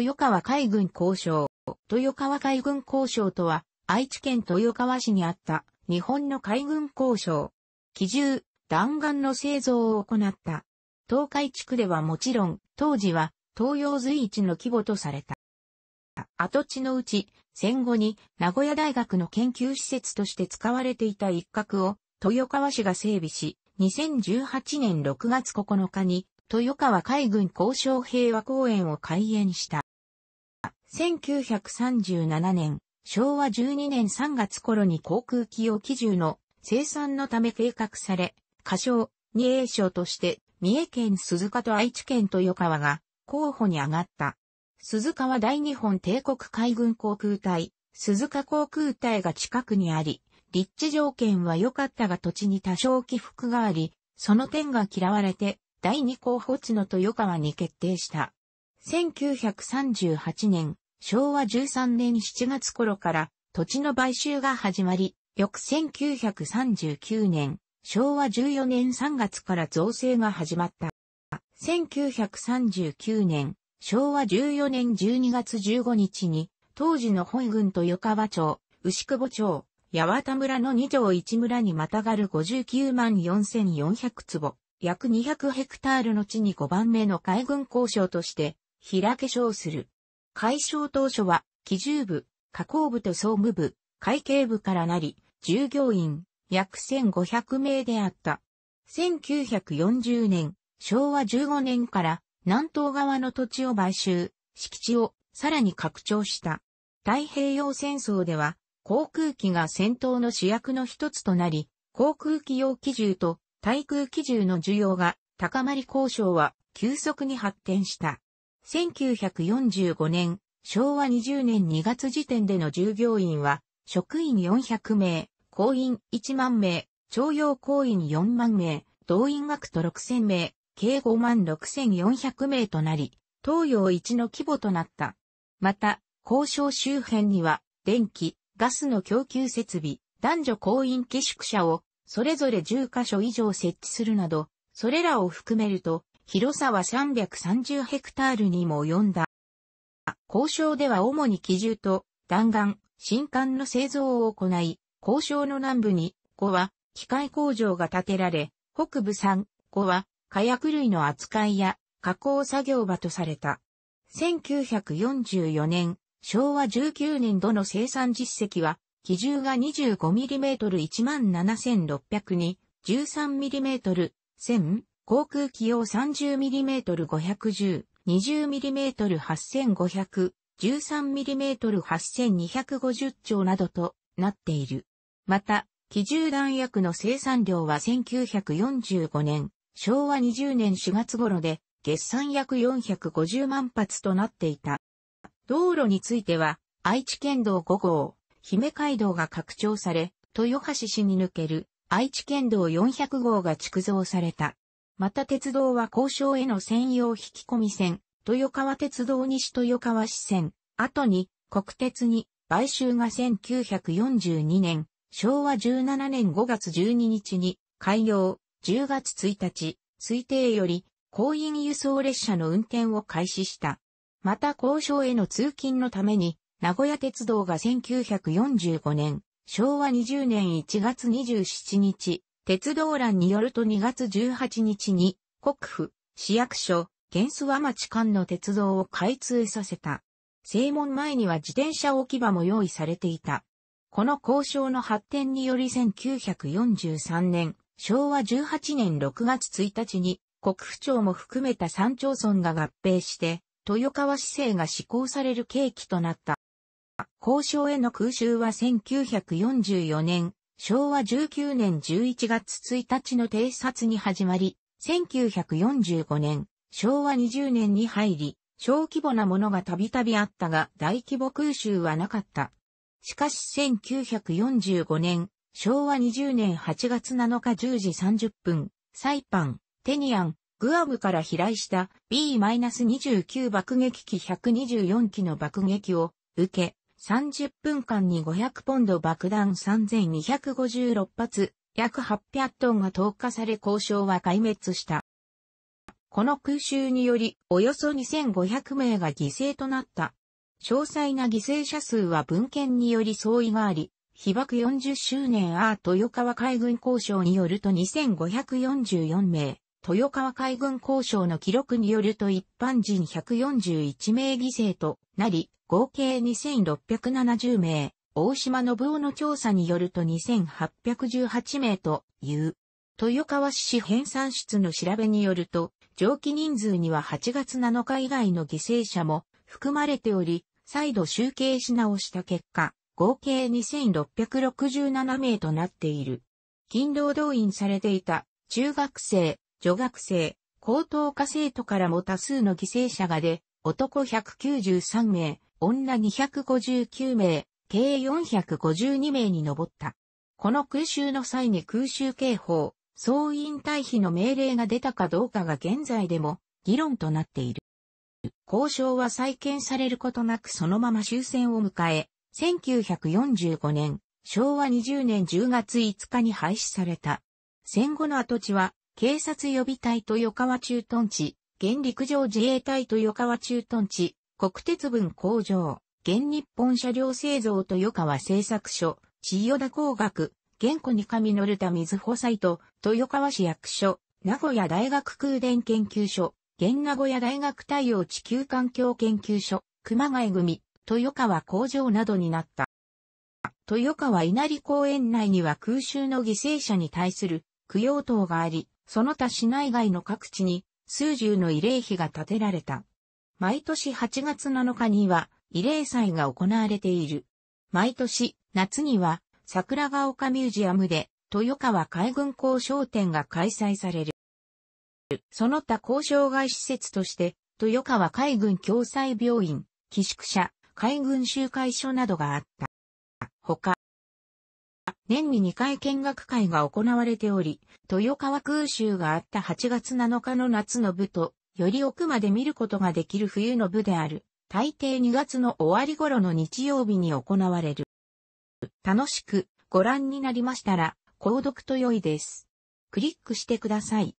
豊川海軍交渉。豊川海軍交渉とは、愛知県豊川市にあった日本の海軍交渉。機銃、弾丸の製造を行った。東海地区ではもちろん、当時は東洋随一の規模とされた。跡地のうち、戦後に名古屋大学の研究施設として使われていた一角を豊川市が整備し、2018年6月9日に豊川海軍交渉平和公園を開園した。1937年、昭和12年3月頃に航空機用機銃の生産のため計画され、仮称、二栄賞として、三重県鈴鹿と愛知県豊川が候補に上がった。鈴鹿は大日本帝国海軍航空隊、鈴鹿航空隊が近くにあり、立地条件は良かったが土地に多少起伏があり、その点が嫌われて、第二候補地の豊川に決定した。1938年、昭和13年7月頃から土地の買収が始まり、翌1939年、昭和14年3月から造成が始まった。1939年、昭和14年12月15日に、当時の本郡と横川町、牛久保町、八幡村の2条1村にまたがる59万4400坪、約200ヘクタールの地に5番目の海軍交渉として、平化粧する。解消当初は、基重部、加工部と総務部、会計部からなり、従業員、約1500名であった。1940年、昭和15年から南東側の土地を買収、敷地をさらに拡張した。太平洋戦争では航空機が戦闘の主役の一つとなり、航空機用機銃と対空機銃の需要が高まり交渉は急速に発展した。1945年、昭和20年2月時点での従業員は、職員400名、公員1万名、徴用公員4万名、動員学徒6000名、計5万6400名となり、東洋一の規模となった。また、交渉周辺には、電気、ガスの供給設備、男女公員寄宿舎を、それぞれ10カ所以上設置するなど、それらを含めると、広さは330ヘクタールにも及んだ。交渉では主に機銃と弾丸、新艦の製造を行い、交渉の南部に5は機械工場が建てられ、北部3、5は火薬類の扱いや加工作業場とされた。1944年、昭和19年度の生産実績は、機銃が2 5 m m 1 7 6 0 2に 13mm1000 航空機用 30mm510、20mm8500、13mm8250 丁などとなっている。また、機銃弾薬の生産量は1945年、昭和20年4月頃で、月産約450万発となっていた。道路については、愛知県道5号、姫街道が拡張され、豊橋市に抜ける愛知県道400号が築造された。また鉄道は交渉への専用引き込み線、豊川鉄道西豊川支線、後に国鉄に買収が1942年、昭和17年5月12日に開業、10月1日、推定より、公員輸送列車の運転を開始した。また交渉への通勤のために、名古屋鉄道が1945年、昭和20年1月27日、鉄道欄によると2月18日に、国府、市役所、原諏訪町間の鉄道を開通させた。正門前には自転車置き場も用意されていた。この交渉の発展により1943年、昭和18年6月1日に、国府町も含めた三町村が合併して、豊川市政が施行される契機となった。交渉への空襲は1944年昭和19年11月1日の偵察に始まり、1945年、昭和20年に入り、小規模なものがたびたびあったが大規模空襲はなかった。しかし1945年、昭和20年8月7日10時30分、サイパン、テニアン、グアムから飛来した B-29 爆撃機124機の爆撃を受け、30分間に500ポンド爆弾3256発、約800トンが投下され交渉は壊滅した。この空襲により、およそ2500名が犠牲となった。詳細な犠牲者数は文献により相違があり、被爆40周年アー豊川海軍交渉によると2544名、豊川海軍交渉の記録によると一般人141名犠牲となり、合計2670名、大島信夫の調査によると2818名という。豊川市市編算室の調べによると、上記人数には8月7日以外の犠牲者も含まれており、再度集計し直した結果、合計2667名となっている。勤労動員されていた中学生、女学生、高等科生徒からも多数の犠牲者が出、男193名、女259名、計452名に上った。この空襲の際に空襲警報、総員退避の命令が出たかどうかが現在でも議論となっている。交渉は再建されることなくそのまま終戦を迎え、1945年、昭和20年10月5日に廃止された。戦後の跡地は、警察予備隊と横川駐屯地、現陸上自衛隊豊川駐屯地、国鉄分工場、現日本車両製造豊川製作所、千代田工学、現古に上乗るた水穂サイト、豊川市役所、名古屋大学空伝研究所、現名古屋大学太陽地球環境研究所、熊谷組、豊川工場などになった。豊川稲荷公園内には空襲の犠牲者に対する供養塔があり、その他市内外の各地に数十の慰霊碑が建てられた。毎年8月7日には慰霊祭が行われている。毎年夏には桜ヶ丘ミュージアムで豊川海軍交渉展が開催される。その他交渉外施設として豊川海軍共済病院、寄宿舎、海軍集会所などがあった。他、年に2回見学会が行われており、豊川空襲があった8月7日の夏の部と、より奥まで見ることができる冬の部である。大抵2月の終わり頃の日曜日に行われる。楽しくご覧になりましたら、購読と良いです。クリックしてください。